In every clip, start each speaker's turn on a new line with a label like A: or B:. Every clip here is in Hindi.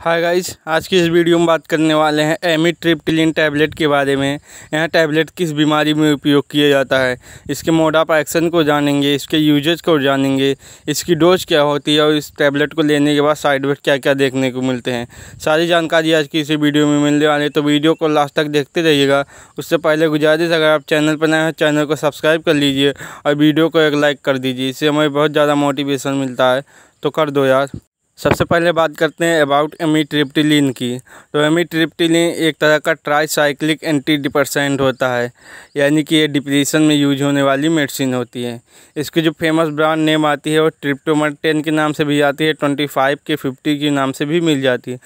A: हाय गाइज आज की इस वीडियो में बात करने वाले हैं एमी ट्रिप्टिलिन टैबलेट के बारे में यह टैबलेट किस बीमारी में उपयोग किया जाता है इसके मोड ऑफ एक्शन को जानेंगे इसके यूजेज को जानेंगे इसकी डोज क्या होती है और इस टैबलेट को लेने के बाद साइड इफेक्ट क्या क्या देखने को मिलते हैं सारी जानकारी आज की इसी वीडियो में मिलने वाली है तो वीडियो को लास्ट तक देखते रहिएगा उससे पहले गुजारिश अगर आप चैनल पर नए हैं चैनल को सब्सक्राइब कर लीजिए और वीडियो को एक लाइक कर दीजिए इससे हमें बहुत ज़्यादा मोटिवेशन मिलता है तो कर दो यार सबसे पहले बात करते हैं अबाउट एमीट्रिप्टिलिन की तो एमीट्रिप्टिलिन एक तरह का ट्राईसाइक्लिक एंटी डिपर्सेंट होता है यानी कि ये डिप्रेशन में यूज होने वाली मेडिसिन होती है इसकी जो फेमस ब्रांड नेम आती है वो ट्रिप्टोमर टेन के नाम से भी आती है ट्वेंटी फाइव के फिफ्टी के नाम से भी मिल जाती है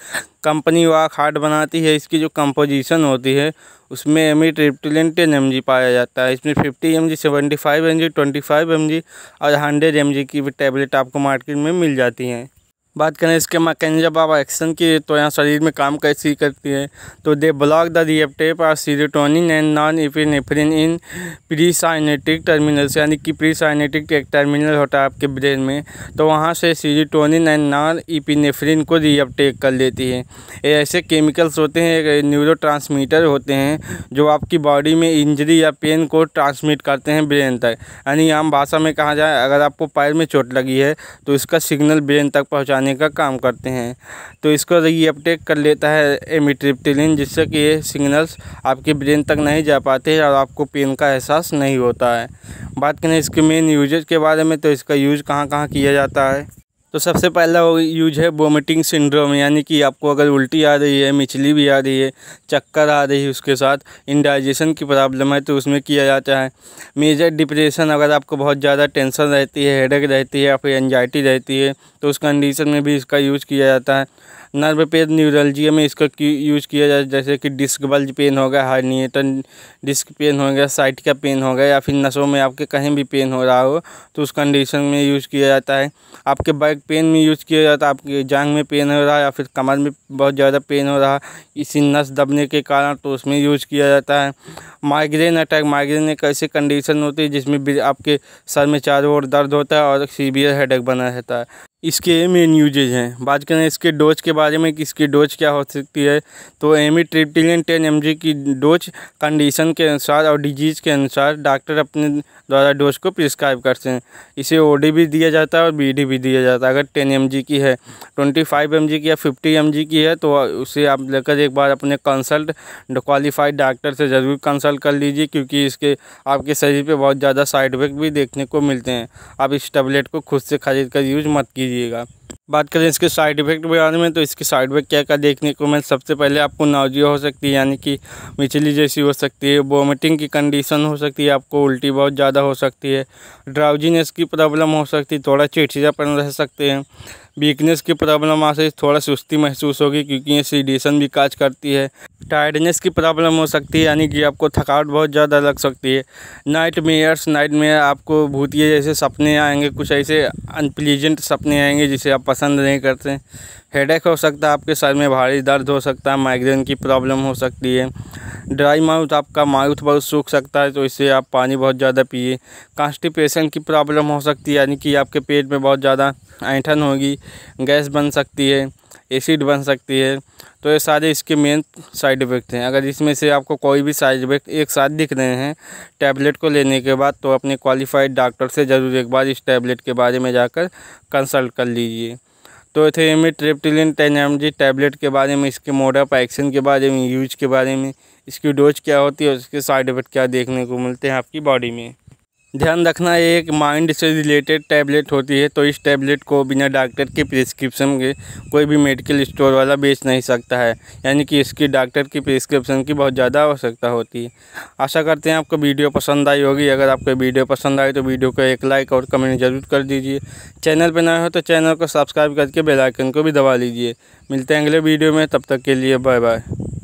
A: कंपनी वाक हार्ड बनाती है इसकी जो कंपोजिशन होती है उसमें एमी ट्रिप्टिलिन टेन एम पाया जाता है इसमें fifty M G seventy five M G twenty five M G और हंड्रेड एम जी की भी टैबलेट आपको मार्केट में मिल जाती हैं बात करें इसके मैकेनिजा बाबा एक्शन की तो यहाँ शरीर में काम कैसी करती है तो they block the reuptake are serotonin and norepinephrine in presynaptic terminals यानी कि प्री साइनेटिक एक टर्मिनल होता है आपके ब्रेन में तो वहाँ से सीरोटोनिन एंड नॉन इपिनेफ्रिन को रिएप्टेक कर लेती है ये ऐसे केमिकल्स होते हैं न्यूरो होते हैं जो आपकी बॉडी में इंजरी या पेन को ट्रांसमिट करते हैं ब्रेन तक यानी आम भाषा में कहा जाए अगर आपको पैर में चोट लगी है तो इसका सिग्नल ब्रेन तक पहुँचाने हटाने का काम करते हैं तो इसको अपटेक कर लेता है एमिट्रिप्टिलिन जिससे कि ये सिग्नल्स आपके ब्रेन तक नहीं जा पाते और आपको पेन का एहसास नहीं होता है बात करें इसके मेन यूजेज के बारे में तो इसका यूज़ कहाँ कहाँ किया जाता है तो सबसे पहला यूज है वोमिटिंग सिंड्रोम यानी कि आपको अगर उल्टी आ रही है मिचली भी आ रही है चक्कर आ रही है उसके साथ इंडाइजेशन की प्रॉब्लम है तो उसमें किया जाता है मेजर डिप्रेशन अगर आपको बहुत ज़्यादा टेंशन रहती है हेडेक रहती है या फिर एनजाइटी रहती है तो उस कंडीशन में भी इसका यूज़ किया जाता है नर्व पेन न्यूरलजिया में इसका यूज़ किया जाता है जैसे कि डिस्क बल्ज पेन हो गया हार्निएटन डिस्क पेन हो गया साइट का पेन हो गया या फिर नसों में आपके कहीं भी पेन हो रहा हो तो उस कंडीशन में यूज़ किया जाता है आपके बैक पेन में यूज़ किया जाता है आपकी जांग में पेन हो रहा है या फिर कमर में बहुत ज़्यादा पेन हो रहा है इसी नस दबने के कारण तो उसमें यूज़ किया जाता है माइग्रेन अटैक माइग्रेन एक ऐसी कंडीशन होती है जिसमें आपके सर में चारों ओर दर्द होता है और सीवियर हेडेक बना रहता है इसके मेन यूजेज हैं बात करें इसके डोज के बारे में कि इसकी डोज क्या हो सकती है तो एमी ट्रिप्टिलियन टेन एम की डोज कंडीशन के अनुसार और डिजीज़ के अनुसार डॉक्टर अपने द्वारा डोज को प्रिस्क्राइब करते हैं इसे ओ भी दिया जाता है और बी भी दिया जाता है अगर टेन एम की है ट्वेंटी फाइव एम की या फिफ्टी एम की है तो उसे आप लेकर एक बार अपने कंसल्ट क्वालिफाइड डॉक्टर से ज़रूर कंसल्ट कर लीजिए क्योंकि इसके आपके शरीर पर बहुत ज़्यादा साइड इफेक्ट भी देखने को मिलते हैं आप इस टेबलेट को खुद से खरीद कर यूज़ मत कीजिए लीजिएगा बात करें इसके साइड इफेक्ट के बारे में तो इसके साइड इफेक्ट क्या क्या देखने को मैं सबसे पहले आपको नाउजिया हो सकती है यानी कि मिचली जैसी हो सकती है वोमिटिंग की कंडीशन हो सकती है आपको उल्टी बहुत ज़्यादा हो सकती है ड्राउजीनेस की प्रॉब्लम हो सकती है थोड़ा चिड़चिड़ापन रह सकते हैं वीकनेस की प्रॉब्लम आ सकती थोड़ा सुस्ती महसूस होगी क्योंकि ये सीडिएशन भी काज करती है टायर्डनेस की प्रॉब्लम हो सकती है यानी कि आपको थकावट बहुत ज़्यादा लग सकती है नाइट मेयर्स नाइट मेयर आपको भूतिए जैसे सपने आएंगे कुछ ऐसे अनप्लीजेंट सपने आएंगे जिसे आप पसंद नहीं करते हेडेक हो सकता है आपके सर में भारी दर्द हो सकता है माइग्रेन की प्रॉब्लम हो सकती है ड्राई माउथ आपका माउथ बहुत सूख सकता है तो इससे आप पानी बहुत ज़्यादा पिए कॉन्स्टिपेशन की प्रॉब्लम हो सकती है यानी कि आपके पेट में बहुत ज़्यादा ऐंठन होगी गैस बन सकती है एसिड बन सकती है तो ये सारे इसके मेन साइड इफ़ेक्ट हैं अगर इसमें से आपको कोई भी साइड इफ़ेक्ट एक साथ दिख रहे हैं टैबलेट को लेने के बाद तो अपने क्वालिफाइड डॉक्टर से ज़रूर एक बार इस टैबलेट के बारे में जाकर कंसल्ट कर लीजिए तो amitriptyline ten M G tablet के बारे में इसके मोड ऑफ एक्शन के बारे में यूज के बारे में इसकी डोज क्या होती है और इसके साइड इफ़ेक्ट क्या देखने को मिलते हैं आपकी बॉडी में ध्यान रखना ये एक माइंड से रिलेटेड टैबलेट होती है तो इस टैबलेट को बिना डॉक्टर के प्रिस्क्रिप्शन के कोई भी मेडिकल स्टोर वाला बेच नहीं सकता है यानी कि इसकी डॉक्टर की प्रिस्क्रिप्शन की बहुत ज़्यादा आवश्यकता होती है आशा करते हैं आपको वीडियो पसंद आई होगी अगर आपको वीडियो पसंद आए तो वीडियो को एक लाइक और कमेंट जरूर कर दीजिए चैनल पर नए हो तो चैनल को सब्सक्राइब करके बेलाइकन को भी दबा लीजिए मिलते हैं अगले वीडियो में तब तक के लिए बाय बाय